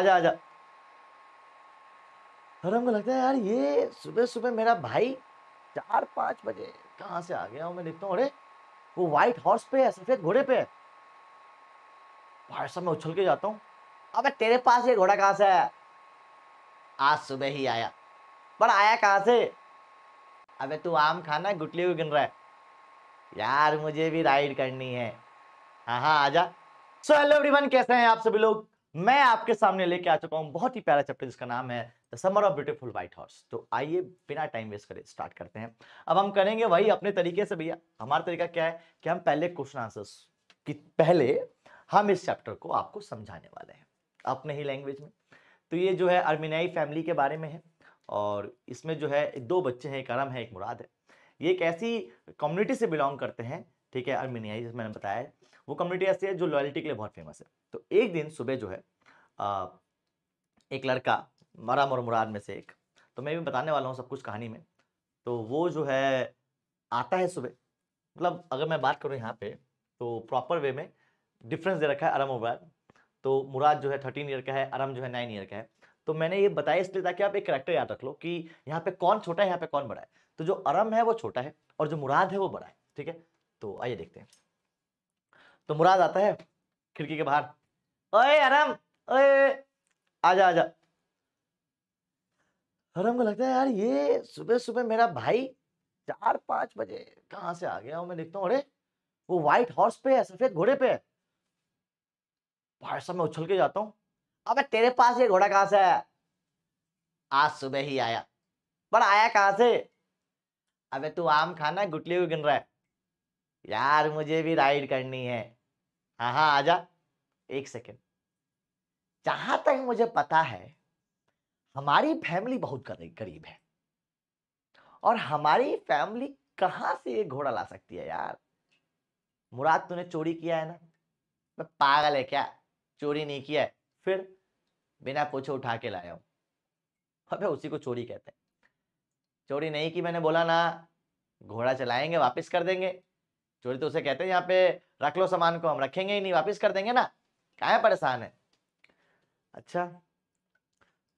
आजा आजा और हमको लगता है यार ये सुबह सुबह मेरा भाई चार पाँच बजे कहाँ से आ गया हूँ मैं देखता हूँ अरे वो व्हाइट हॉर्स पे है सफेद घोड़े पे है भाई साहब मैं उछल के जाता हूँ अब तेरे पास ये घोड़ा कहाँ से है आज सुबह ही आया पर आया कहाँ से अबे तू आम खाना गुटली को गिन रहा है यार मुझे भी राइड करनी है हाँ हाँ आजा सो हेलो एवरीवन कैसे हैं आप सभी लोग मैं आपके सामने लेके आ चुका हूं बहुत ही प्यारा चैप्टर जिसका नाम है the summer of beautiful white horse तो आइए बिना टाइम वेस्ट करे स्टार्ट करते हैं अब हम करेंगे वही अपने तरीके से भैया हमारा तरीका क्या है कि हम पहले क्वेश्चन आंसर्स कि पहले हम इस चैप्टर को आपको समझाने वाले हैं अपने ही लैंग्वेज में तो ये जो है अर्मिनाई फैमिली के बारे में है और इसमें जो है दो बच्चे हैं एक अरम है एक मुराद है ये एक ऐसी कम्युनिटी से बिलोंग करते हैं ठीक है अर्मिनियाई जिसमें मैंने बताया वो कम्युनिटी ऐसी है जो लॉयल्टी के लिए बहुत फेमस है तो एक दिन सुबह जो है आ, एक लड़का मरा और मुराद में से एक तो मैं भी बताने वाला हूँ सब कुछ कहानी में तो वो जो है आता है सुबह मतलब अगर मैं बात करूँ यहाँ पे तो प्रॉपर वे में डिफरेंस दे रखा है अरम और मुराद तो मुराद जो है थर्टीन ईयर का है अरम जो है नाइन ईयर का है तो मैंने ये बताया इसलिए ताकि आप एक करेक्टर याद रख लो कि यहाँ पे कौन छोटा है यहाँ पे कौन बड़ा है तो जो अरम है वो छोटा है और जो मुराद है वो बड़ा है ठीक है तो आइए देखते हैं तो मुराद आता है खिड़की के बाहर ओए हरम ओए आजा आजा हरम को लगता है यार ये सुबह सुबह मेरा भाई चार पांच बजे कहां से आ गया मैं देखता हूँ अरे वो व्हाइट हॉर्स पे है सफेद घोड़े पे है भाई साहब मैं उछल के जाता हूँ अबे तेरे पास ये घोड़ा कहाँ से आया आज सुबह ही आया पर आया कहां से अबे तू आम खाना गुटली को गिन रहा है यार मुझे भी राइड करनी है हाँ हाँ आ जा एक सेकेंड जहां तक मुझे पता है हमारी फैमिली बहुत गरीब है और हमारी फैमिली कहाँ से ये घोड़ा ला सकती है यार मुराद तूने चोरी किया है ना मैं पागल है क्या चोरी नहीं किया है फिर बिना पूछे उठा के लाया हूं अबे उसी को चोरी कहते हैं चोरी नहीं की मैंने बोला ना घोड़ा चलाएंगे वापस कर देंगे चोरी तो उसे कहते हैं यहाँ पे रख लो सामान को हम रखेंगे ही नहीं वापिस कर देंगे ना क्या परेशान है अच्छा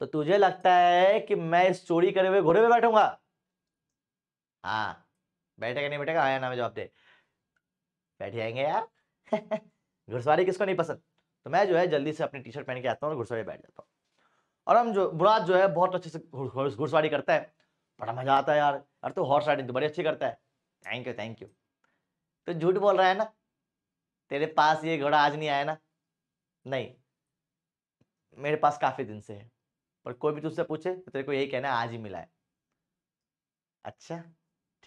तो तुझे लगता है कि मैं इस चोरी करे हुए घोड़े पे बैठूंगा हाँ बैठेगा नहीं बैठेगा आया ना मैं जवाब दे बैठ जाएंगे यार घुड़सवारी किसको नहीं पसंद तो मैं जो है जल्दी से अपनी टी शर्ट पहन के आता हूँ घुड़सवारी बैठ जाता हूँ और हम जो मुराद जो है बहुत अच्छे से घुड़सवारी करता है बड़ा मजा आता है यार अरे तो हॉर्स राइडिंग तो बड़ी अच्छी करता है थैंक यू थैंक यू तो झूठ बोल रहा है ना तेरे पास ये घोड़ा आज नहीं आया ना नहीं मेरे पास काफी दिन से है पर कोई भी तुझसे पूछे तो तेरे को यही कहना आज ही मिला है अच्छा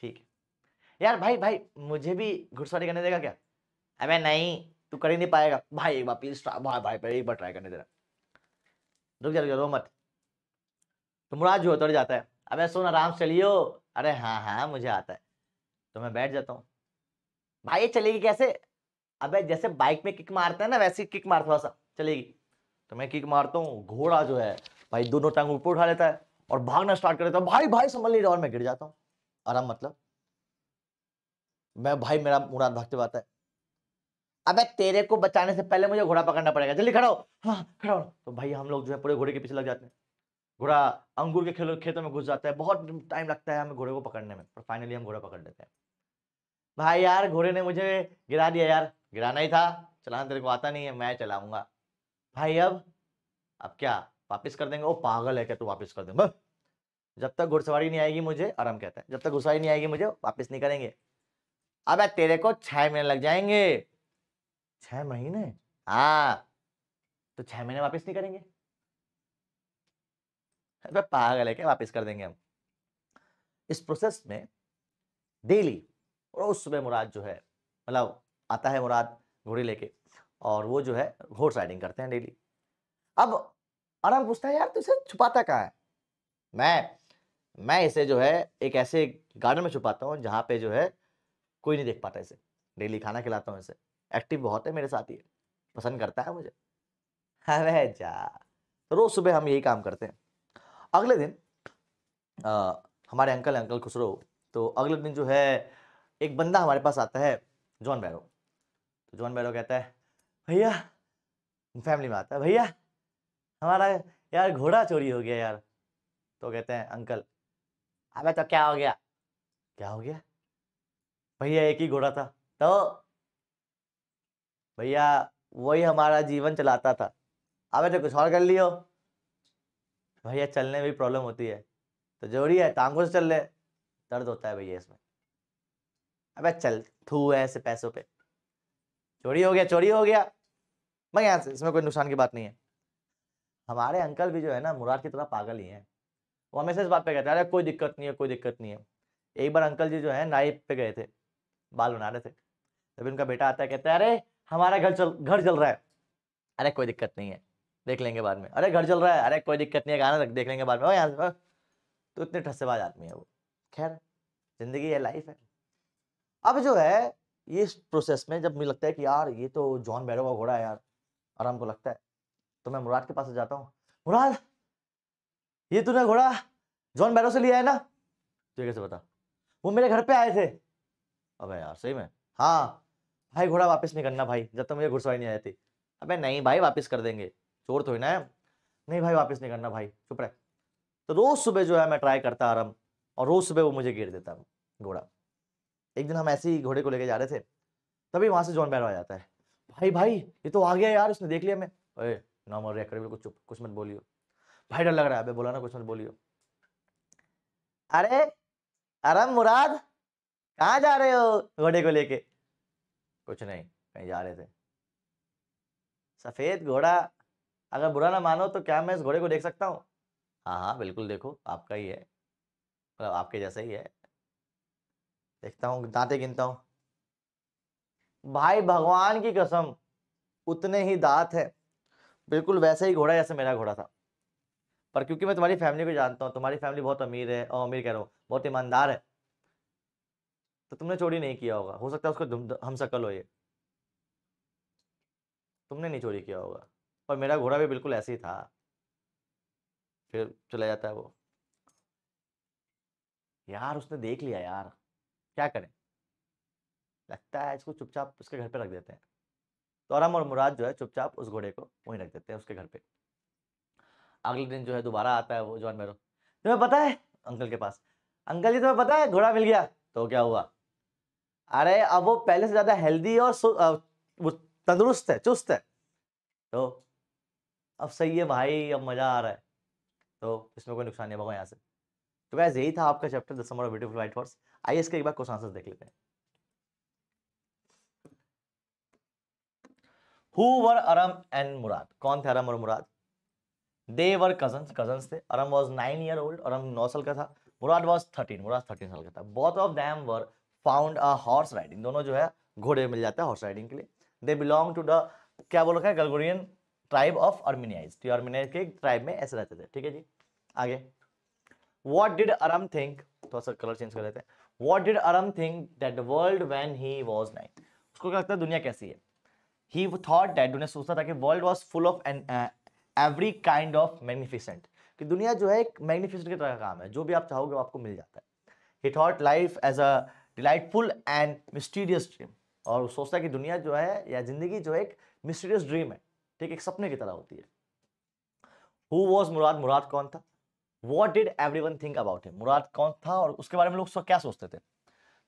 ठीक है यार भाई भाई मुझे भी घुड़सवारी करने देगा क्या अबे नहीं तू कर ही नहीं पाएगा भाई एक बार प्लीज भाई भाई पर एक बार ट्राई करने दे रहा रुक जा रुक जा रो मत तो मुराद जो उतर जाता है अबे सुन आराम से चलियो अरे हाँ हाँ मुझे आता है तो मैं बैठ जाता हूँ भाई ये चलेगी कैसे अबे जैसे बाइक में किक मारता है ना वैसे किक मार थोड़ा सा चलेगी तो मैं किक मारता हूँ घोड़ा जो है भाई दोनों टांग ऊपर उठा लेता है और भागना स्टार्ट कर देता हूँ भाई भाई संभल नहीं रहा और मैं गिर जाता हूँ आराम मतलब मैं भाई मेरा मुराद भागते बात है अबे तेरे को बचाने से पहले मुझे घोड़ा पकड़ना पड़ेगा जल्दी खड़ा हो हाँ खड़ा हो तो भाई हम लोग जो है पूरे घोड़े के पीछे लग जाते हैं घोड़ा अंगूर के खेलों खेतों में घुस जाता है बहुत टाइम लगता है हमें घोड़े को पकड़ने में पर फाइनली हम घोड़ा पकड़ लेते हैं भाई यार घोड़े ने मुझे गिरा दिया यार गिराना ही था चलाना तेरे को आता नहीं है मैं चलाऊंगा भाई अब अब क्या वापस कर देंगे वो पागल है क्या तू वापस कर दे जब तक घुड़सवारी नहीं आएगी मुझे आराम कहता है जब तक घुड़सवारी नहीं आएगी मुझे वापस नहीं करेंगे अब तेरे को छह महीने लग जाएंगे छह महीने हाँ तो छह महीने वापस नहीं करेंगे अब पागल है क्या वापस कर देंगे हम इस प्रोसेस में डेली रोज सुबह मुराद जो है मतलब आता है मुराद घोड़ी लेके और वो जो है घोड़ राइडिंग करते हैं डेली अब अरब पूछता है यार तो इसे छुपाता कहाँ है मैं मैं इसे जो है एक ऐसे गार्डन में छुपाता हूँ जहाँ पे जो है कोई नहीं देख पाता इसे डेली खाना खिलाता हूँ इसे एक्टिव बहुत है मेरे साथ ही पसंद करता है मुझे अरे जा तो रोज़ सुबह हम यही काम करते हैं अगले दिन आ, हमारे अंकल अंकल खुसरो तो अगले दिन जो है एक बंदा हमारे पास आता है जॉन बैरो जोन बैलो कहता है भैया फैमिली में आता है भैया हमारा यार घोड़ा चोरी हो गया यार तो कहते हैं अंकल अबे तो क्या हो गया क्या हो गया भैया एक ही घोड़ा था तो भैया वही हमारा जीवन चलाता था अबे तो कुछ और कर लियो भैया चलने में भी प्रॉब्लम होती है तो जरूरी है टांगों से चल रहे दर्द होता है भैया इसमें अबे चल थू ऐसे पैसों पे चोरी हो गया चोरी हो गया मैं यहाँ से इसमें कोई नुकसान की बात नहीं है हमारे अंकल भी जो है ना मुराद की तरह पागल ही है वो हमेशा इस बात पे कहते हैं अरे कोई दिक्कत नहीं है कोई दिक्कत नहीं है एक बार अंकल जी जो है नाइब पे गए थे बाल बना रहे थे तभी उनका बेटा आता है कहता है अरे हमारा घर चल घर जल रहा है अरे कोई दिक्कत नहीं है देख लेंगे बाद में अरे घर जल रहा है अरे कोई दिक्कत नहीं है गाना रख देख लेंगे बाद में यहाँ से हाँ। तो इतने ठस्सेबाज आदमी है वो खैर जिंदगी है लाइफ है अब जो है इस प्रोसेस में जब मुझे लगता है कि यार ये तो जॉन बैरो का घोड़ा है यार आराम को लगता है तो मैं मुराद के पास जाता हूँ मुराद ये तूने घोड़ा जॉन बैरो से लिया है ना तो कैसे बता वो मेरे घर पे आए थे अबे यार सही में हाँ भाई घोड़ा वापस नहीं करना भाई जब तक तो मुझे घुड़सवाई नहीं आई थी अबे नहीं भाई वापस कर देंगे चोर थोड़ी ना नहीं भाई वापस नहीं करना भाई चुप रहे तो रोज़ सुबह जो है मैं ट्राई करता आराम और रोज़ सुबह वो मुझे गिर देता घोड़ा एक दिन हम ऐसे ही घोड़े को लेके जा रहे थे तभी वहां से जॉन बैरो आ जाता है भाई भाई ये तो आ गया यार उसने देख लिया मैं अरे नॉर्मल रिएक्ट करो बिल्कुल चुप कुछ मत बोलियो भाई डर लग रहा है बोला ना कुछ मत बोलियो अरे अरे मुराद कहाँ जा रहे हो घोड़े को लेके कुछ नहीं कहीं जा रहे थे सफ़ेद घोड़ा अगर बुरा ना मानो तो क्या मैं इस घोड़े को देख सकता हूँ हाँ हाँ बिल्कुल देखो आपका ही है मतलब आपके जैसा ही है देखता हूँ दांते गिनता हूँ भाई भगवान की कसम उतने ही दांत है बिल्कुल वैसे ही घोड़ा जैसे मेरा घोड़ा था पर क्योंकि मैं तुम्हारी फैमिली को जानता हूँ तुम्हारी फैमिली बहुत अमीर है और अमीर कह रहा हूँ बहुत ईमानदार है तो तुमने चोरी नहीं किया होगा हो सकता है उसको हम सकल हो ये तुमने नहीं चोरी किया होगा पर मेरा घोड़ा भी बिल्कुल ऐसे ही था फिर चला जाता है वो यार उसने देख लिया यार क्या करें लगता है इसको चुपचाप उसके घर पे रख देते हैं तो आराम और मुराद जो है चुपचाप उस घोड़े को वहीं रख देते हैं उसके घर पे अगले दिन जो है दोबारा आता है वो जॉन मेरो तुम्हें पता है अंकल के पास अंकल जी तुम्हें पता है घोड़ा मिल गया तो क्या हुआ अरे अब वो पहले से ज़्यादा हेल्दी और वो तंदुरुस्त है चुस्त है तो अब सही है भाई अब मज़ा आ रहा है तो इसमें कोई नुकसान नहीं होगा यहाँ से तो वैसे यही था आपका chapter the summer of beautiful white horse आइए इसके एक बार क्वेश्चन आंसर देख लेते हैं हु वर अरम एंड मुराद कौन थे अरम और मुराद दे वर कजन कजन थे Aram was nine year old Aram नौ साल का था मुराद वॉज थर्टीन मुराद थर्टीन साल का था both of them were fond a horse riding दोनों जो है घोड़े मिल जाते हैं हॉर्स राइडिंग के लिए दे बिलोंग टू द क्या बोल रखा है गलगोरियन ट्राइब ऑफ अर्मीनियाज तो अर्मिनियाइज के ट्राइब में ऐसे रहते थे ठीक है जी आगे वॉट डिड अरम थिंक थोड़ा सा कलर चेंज कर लेते हैं what did Aram think that world when he was nine उसको क्या लगता है दुनिया कैसी है ही थॉट डैट उन्हें सोचता था कि world was full of an every kind of magnificent कि दुनिया जो है एक मैग्निफिसेंट की तरह का काम है जो भी आप चाहोगे आपको मिल जाता है he thought life as a delightful and mysterious dream और सोचता है कि दुनिया जो है या जिंदगी जो है एक मिस्टीरियस ड्रीम है ठीक एक सपने की तरह होती है हु वॉज मुराद मुराद कौन था what did every one think about him Mourad कौन था और उसके बारे में लोग क्या सोचते थे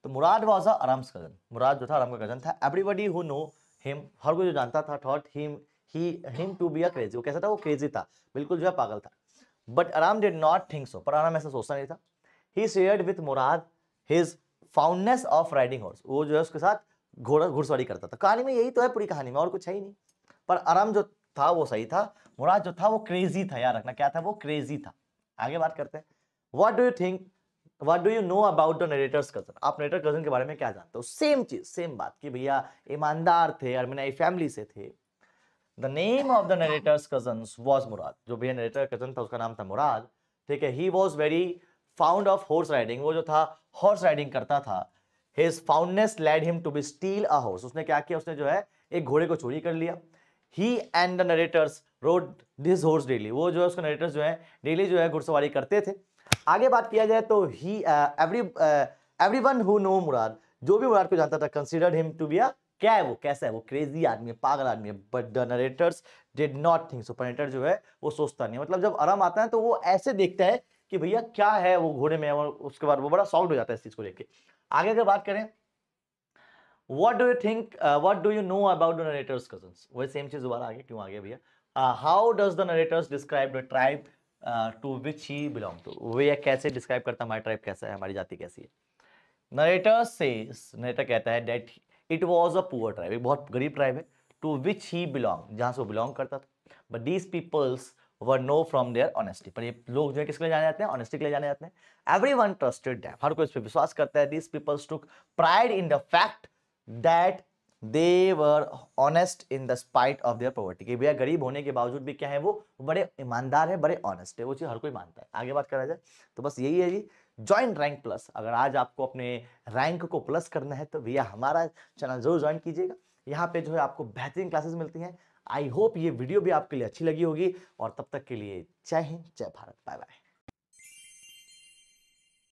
तो मुराद आराम से कजन मुराद जो था आराम का कजन था एवरीबडी हु नो हिम हर कोई जो जानता था thought him he him to be a crazy वो कैसा था वो क्रेजी था बिल्कुल जो है पागल था बट आराम डिड नॉट थिंक सो पर आराम ऐसा सोचता नहीं था he share with Mourad his fondness of riding horse वो जो है उसके साथ घोड़ा घुड़सवारी करता था कहानी में यही तो है पूरी कहानी में और कुछ है ही नहीं पर आराम जो था वो सही था मुराद जो था वो क्रेजी था याद रखना क्या था वो क्रेजी था आगे बात करते हैं what do you think what do you know about the narrator's cousin आप नेरेटर कजन के बारे में क्या जानते हो सेम चीज सेम बात कि भैया ईमानदार थे और मैंने फैमिली से थे the name of the narrator's cousin was Mourad जो भैया नरेटर कजन था उसका नाम था मुराद ठीक है he was very fond of horse riding वो जो था हॉर्स राइडिंग करता था his fondness led him to be steal a horse उसने क्या किया उसने जो है एक घोड़े को चोरी कर लिया he and the narrator's rode this horse daily वो जो है उसके नरेटर्स जो है डेली जो है घुड़सवारी करते थे आगे बात किया जाए तो he every every one who know Mourad जो भी मुराद को जानता था considered him to be a क्या है वो कैसा है वो क्रेजी आदमी है पागल आदमी है but the narrator's did not think so narrator जो है वो सोचता नहीं मतलब जब आराम आता है तो वो ऐसे देखता है कि भैया क्या है वो घोड़े में और उसके बाद वो बड़ा सॉल्व हो जाता है इस चीज़ को लेके आगे अगर बात करें what do you think what do you know about the narrator's cousin वही सेम चीज़ दोबारा आगे क्यों आ गया भैया how does the narrator's describe the tribe to which he belong to वे कैसे डिस्क्राइब करता है हमारी ट्राइब कैसा है हमारी जाति कैसी है नरेटर्स से नरेटर कहता है that it was a poor tribe एक बहुत गरीब ट्राइब है टू विच ही बिलोंग जहाँ से वो बिलोंग करता था but these peoples were known from their honesty पर ये लोग जो है किसके लिए जाने जाते हैं ऑनेस्टी के लिए जाने जाते हैं एवरी वन ट्रस्टेड डैम हर कोई इस पर विश्वास करता है these peoples took pride in the fact that they were honest in the spite of their poverty कि भैया गरीब होने के बावजूद भी क्या है वो बड़े ईमानदार है बड़े ऑनेस्ट है वो चीज़ हर कोई मानता है आगे बात करा जाए तो बस यही है जी ज्वाइन रैंक प्लस अगर आज आपको अपने रैंक को प्लस करना है तो भैया हमारा चैनल जरूर ज्वाइन कीजिएगा यहाँ पे जो है आपको बेहतरीन क्लासेस मिलती हैं आई होप ये वीडियो भी आपके लिए अच्छी लगी होगी और तब तक के लिए जय हिंद जय भारत बाय बाय